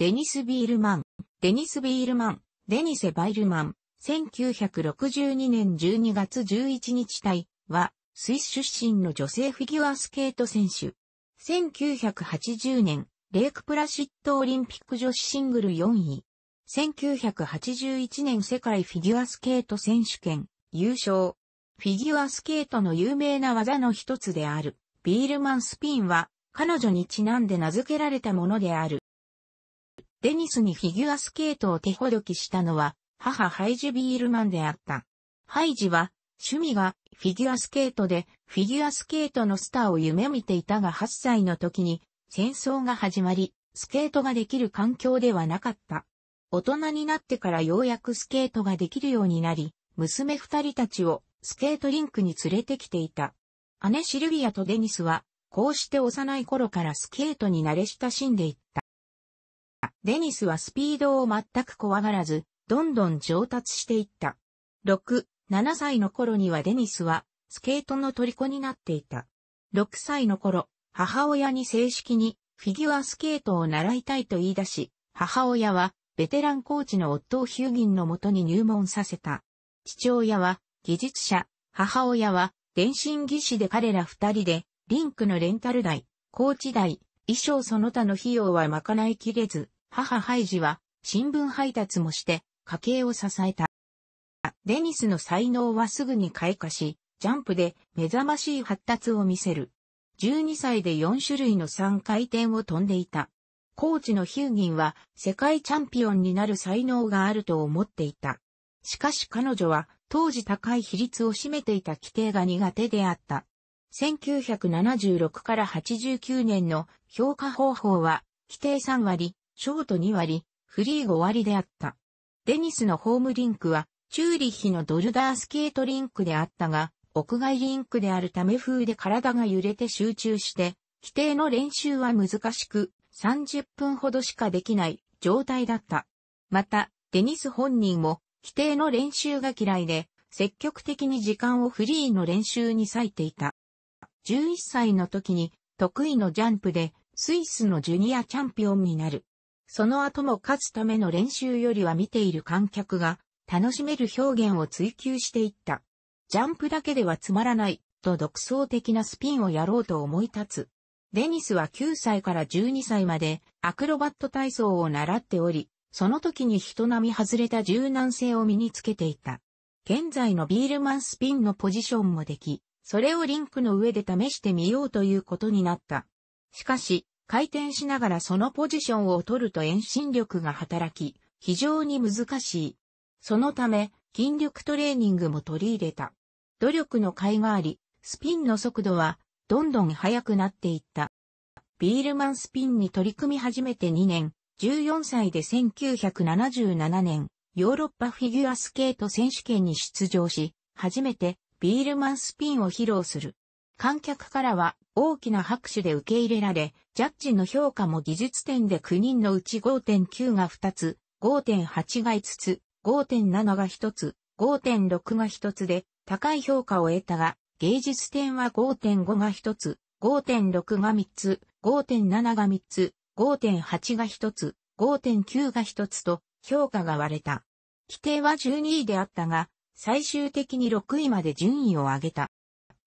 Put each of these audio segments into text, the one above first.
デニス・ビールマン、デニス・ビールマン、デニセ・バイルマン、1962年12月11日体は、スイス出身の女性フィギュアスケート選手。1980年、レイクプラシットオリンピック女子シングル4位。1981年世界フィギュアスケート選手権優勝。フィギュアスケートの有名な技の一つである、ビールマンスピンは、彼女にちなんで名付けられたものである。デニスにフィギュアスケートを手ほどきしたのは、母ハイジ・ビールマンであった。ハイジは、趣味がフィギュアスケートで、フィギュアスケートのスターを夢見ていたが8歳の時に、戦争が始まり、スケートができる環境ではなかった。大人になってからようやくスケートができるようになり、娘二人たちをスケートリンクに連れてきていた。姉シルビアとデニスは、こうして幼い頃からスケートに慣れ親しんでいっデニスはスピードを全く怖がらず、どんどん上達していった。6、7歳の頃にはデニスは、スケートの虜になっていた。6歳の頃、母親に正式に、フィギュアスケートを習いたいと言い出し、母親は、ベテランコーチの夫をヒューギンのもとに入門させた。父親は、技術者、母親は、電信技師で彼ら二人で、リンクのレンタル代、コーチ代、衣装その他の費用は賄いきれず、母ハイジは新聞配達もして家計を支えた。デニスの才能はすぐに開花し、ジャンプで目覚ましい発達を見せる。12歳で4種類の3回転を飛んでいた。コーチのヒューギンは世界チャンピオンになる才能があると思っていた。しかし彼女は当時高い比率を占めていた規定が苦手であった。1976から89年の評価方法は、規定3割、ショート2割、フリー5割であった。デニスのホームリンクは、チューリッヒのドルダースケートリンクであったが、屋外リンクであるため風で体が揺れて集中して、規定の練習は難しく、30分ほどしかできない状態だった。また、デニス本人も、規定の練習が嫌いで、積極的に時間をフリーの練習に割いていた。11歳の時に得意のジャンプでスイスのジュニアチャンピオンになる。その後も勝つための練習よりは見ている観客が楽しめる表現を追求していった。ジャンプだけではつまらないと独創的なスピンをやろうと思い立つ。デニスは9歳から12歳までアクロバット体操を習っており、その時に人並み外れた柔軟性を身につけていた。現在のビールマンスピンのポジションもでき、それをリンクの上で試してみようということになった。しかし、回転しながらそのポジションを取ると遠心力が働き、非常に難しい。そのため、筋力トレーニングも取り入れた。努力の甲斐があり、スピンの速度は、どんどん速くなっていった。ビールマンスピンに取り組み始めて2年、14歳で1977年、ヨーロッパフィギュアスケート選手権に出場し、初めてビールマンスピンを披露する。観客からは大きな拍手で受け入れられ、ジャッジの評価も技術点で9人のうち5.9が2つ、5.8が5つ、5.7が1つ、5.6が1つで高い評価を得たが、芸術点は5.5が1つ、5.6が3つ、5.7が3つ、5.8が1つ、5.9が1つと評価が割れた。規定は12位であったが、最終的に6位まで順位を上げた。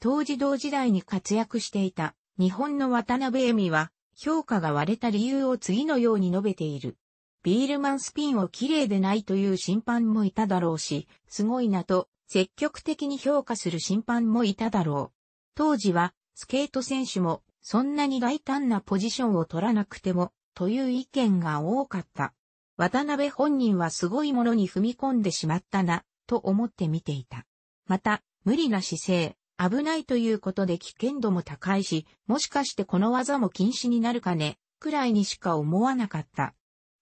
当時同時代に活躍していた日本の渡辺恵美は評価が割れた理由を次のように述べている。ビールマンスピンを綺麗でないという審判もいただろうし、すごいなと積極的に評価する審判もいただろう。当時はスケート選手もそんなに大胆なポジションを取らなくてもという意見が多かった。渡辺本人はすごいものに踏み込んでしまったなと思って見ていた。また、無理な姿勢、危ないということで危険度も高いし、もしかしてこの技も禁止になるかね、くらいにしか思わなかった。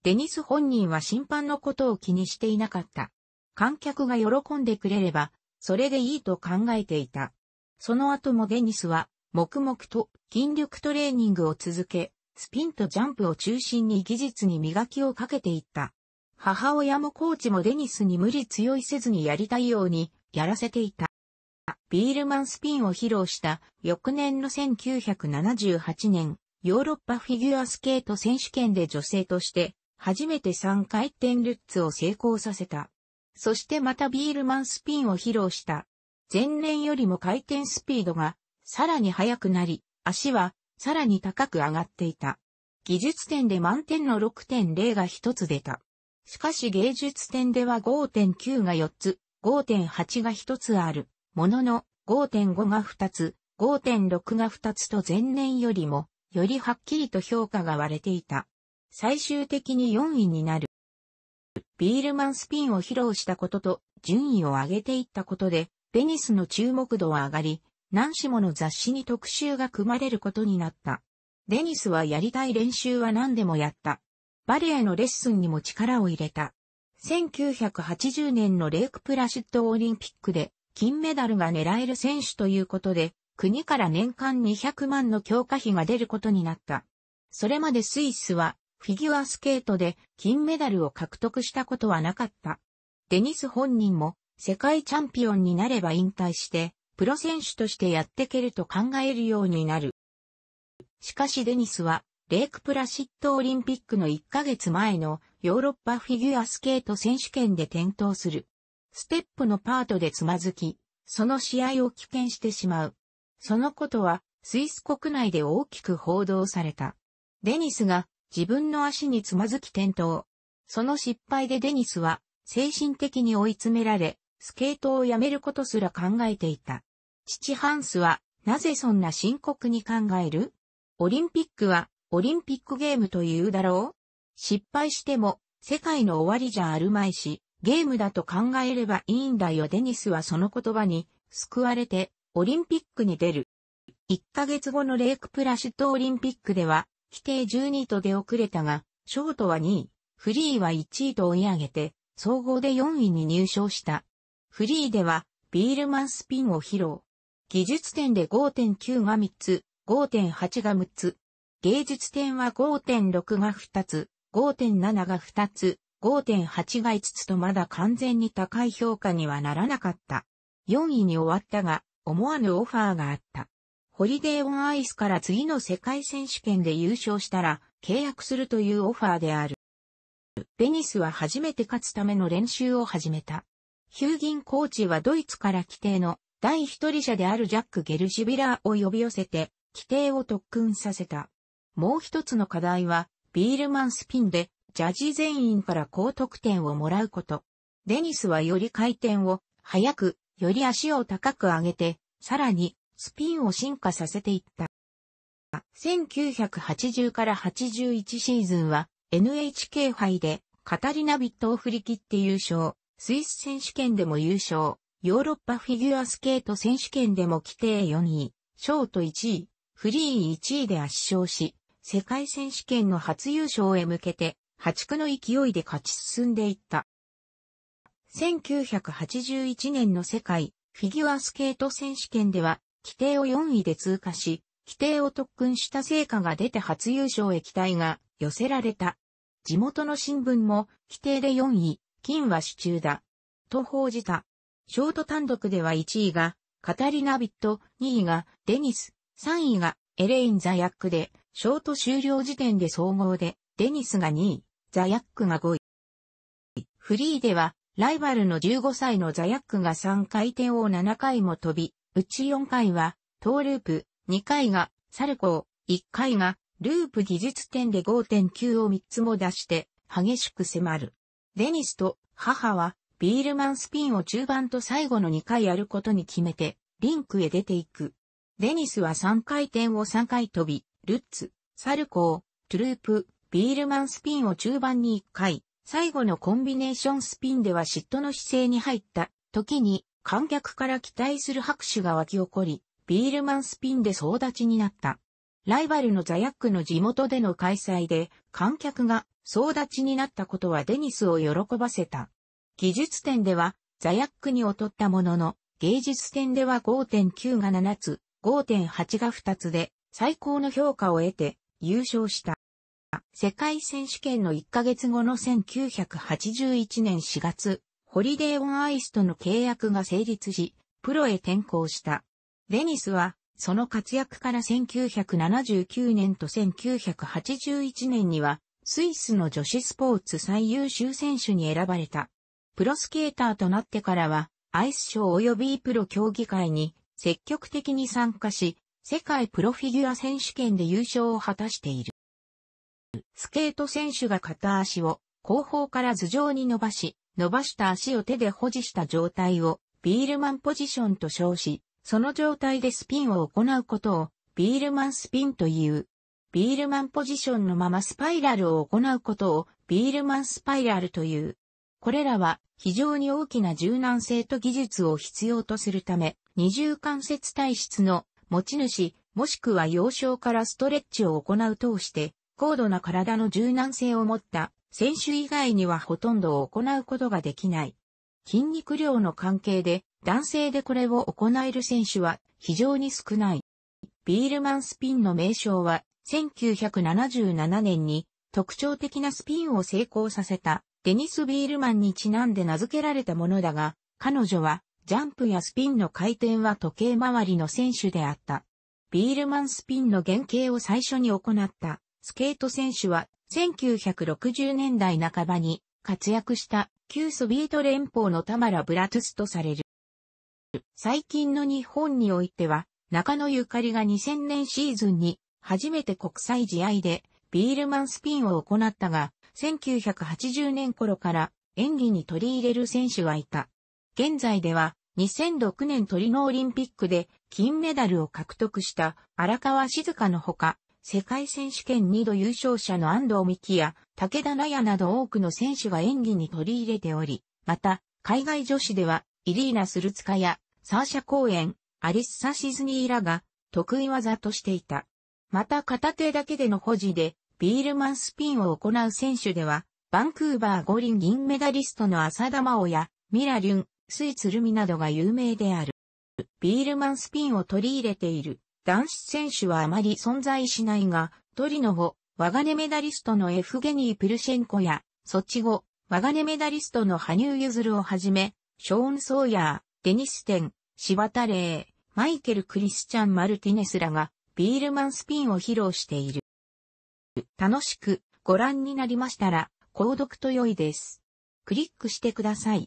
デニス本人は審判のことを気にしていなかった。観客が喜んでくれれば、それでいいと考えていた。その後もデニスは、黙々と筋力トレーニングを続け、スピンとジャンプを中心に技術に磨きをかけていった。母親もコーチもデニスに無理強いせずにやりたいようにやらせていた。ビールマンスピンを披露した翌年の1978年、ヨーロッパフィギュアスケート選手権で女性として初めて3回転ルッツを成功させた。そしてまたビールマンスピンを披露した。前年よりも回転スピードがさらに速くなり、足はさらに高く上がっていた。技術点で満点の6.0が一つ出た。しかし芸術点では5.9が4つ、5.8が1つある、ものの5.5が2つ、5.6が2つと前年よりも、よりはっきりと評価が割れていた。最終的に4位になる。ビールマンスピンを披露したことと、順位を上げていったことで、ベニスの注目度は上がり、何しもの雑誌に特集が組まれることになった。デニスはやりたい練習は何でもやった。バレエのレッスンにも力を入れた。1980年のレイクプラシッドオリンピックで金メダルが狙える選手ということで、国から年間200万の強化費が出ることになった。それまでスイスはフィギュアスケートで金メダルを獲得したことはなかった。デニス本人も世界チャンピオンになれば引退して、プロ選手としてやってけると考えるようになる。しかしデニスはレイクプラシッドオリンピックの1ヶ月前のヨーロッパフィギュアスケート選手権で転倒する。ステップのパートでつまずき、その試合を棄権してしまう。そのことはスイス国内で大きく報道された。デニスが自分の足につまずき転倒。その失敗でデニスは精神的に追い詰められ、スケートをやめることすら考えていた。父ハンスはなぜそんな深刻に考えるオリンピックはオリンピックゲームというだろう失敗しても、世界の終わりじゃあるまいし、ゲームだと考えればいいんだよ。デニスはその言葉に救われて、オリンピックに出る。1ヶ月後のレイクプラシュトオリンピックでは、規定12位と出遅れたが、ショートは2位、フリーは1位と追い上げて、総合で4位に入賞した。フリーでは、ビールマンスピンを披露。技術点で5.9が3つ、5.8が6つ、芸術点は5.6が2つ、5.7が2つ、5.8が5つとまだ完全に高い評価にはならなかった。4位に終わったが、思わぬオファーがあった。ホリデーオンアイスから次の世界選手権で優勝したら契約するというオファーである。デニスは初めて勝つための練習を始めた。ヒューギンコーチはドイツから規定の第一人者であるジャック・ゲルシビラーを呼び寄せて規定を特訓させた。もう一つの課題は、ビールマンスピンで、ジャッジ全員から高得点をもらうこと。デニスはより回転を、速く、より足を高く上げて、さらに、スピンを進化させていった。1980から81シーズンは NHK 杯でカタリナビットを振り切って優勝、スイス選手権でも優勝、ヨーロッパフィギュアスケート選手権でも規定4位、ショート1位、フリー1位で圧勝し、世界選手権の初優勝へ向けて、破竹の勢いで勝ち進んでいった。1981年の世界フィギュアスケート選手権では、規定を4位で通過し、規定を特訓した成果が出て初優勝へ期待が寄せられた。地元の新聞も、規定で4位、金は手中だ。と報じた。ショート単独では1位が、カタリナ・ビット、2位が、デニス、3位が、エレイン・ザヤックで、ショート終了時点で総合で、デニスが2位、ザヤックが5位。フリーでは、ライバルの15歳のザヤックが3回転を7回も飛び、うち4回は、トーループ、2回が、サルコー、1回が、ループ技術点で5.9を3つも出して、激しく迫る。デニスと母は、ビールマンスピンを中盤と最後の2回やることに決めて、リンクへ出ていく。デニスは3回転を3回飛び、ルッツ、サルコー、トゥループ、ビールマンスピンを中盤に1回、最後のコンビネーションスピンでは嫉妬の姿勢に入った時に観客から期待する拍手が湧き起こり、ビールマンスピンで総立ちになった。ライバルのザヤックの地元での開催で観客が総立ちになったことはデニスを喜ばせた。技術点ではザヤックに劣ったものの、芸術点では5.9が7つ、5.8が2つで、最高の評価を得て優勝した。世界選手権の1ヶ月後の1981年4月、ホリデーオンアイスとの契約が成立し、プロへ転向した。デニスは、その活躍から1979年と1981年には、スイスの女子スポーツ最優秀選手に選ばれた。プロスケーターとなってからは、アイスショー及びプロ競技会に積極的に参加し、世界プロフィギュア選手権で優勝を果たしている。スケート選手が片足を後方から頭上に伸ばし、伸ばした足を手で保持した状態をビールマンポジションと称し、その状態でスピンを行うことをビールマンスピンという。ビールマンポジションのままスパイラルを行うことをビールマンスパイラルという。これらは非常に大きな柔軟性と技術を必要とするため、二重関節体質の持ち主、もしくは幼少からストレッチを行う通して、高度な体の柔軟性を持った選手以外にはほとんど行うことができない。筋肉量の関係で、男性でこれを行える選手は非常に少ない。ビールマンスピンの名称は、1977年に特徴的なスピンを成功させたデニス・ビールマンにちなんで名付けられたものだが、彼女はジャンプやスピンの回転は時計回りの選手であった。ビールマンスピンの原型を最初に行ったスケート選手は1960年代半ばに活躍した旧ソビエト連邦のタマラ・ブラトゥスとされる。最近の日本においては中野ゆかりが2000年シーズンに初めて国際試合でビールマンスピンを行ったが1980年頃から演技に取り入れる選手はいた。現在では2006年トリノオリンピックで金メダルを獲得した荒川静香のほか、世界選手権2度優勝者の安藤美希や武田奈也など多くの選手が演技に取り入れており、また、海外女子では、イリーナ・スルツカや、サーシャ・コーエン、アリッサ・シズニーらが、得意技としていた。また片手だけでの保持で、ビールマンスピンを行う選手では、バンクーバー五輪銀メダリストの浅田真央や、ミラ・リュン、スイツルミなどが有名である。ビールマンスピンを取り入れている男子選手はあまり存在しないが、トリノ後、ワガネメダリストのエフゲニー・プルシェンコや、ソチ後、ワガネメダリストの羽生結弦をはじめ、ショーン・ソーヤー、デニス・テン、シタレー、マイケル・クリスチャン・マルティネスらが、ビールマンスピンを披露している。楽しくご覧になりましたら、購読と良いです。クリックしてください。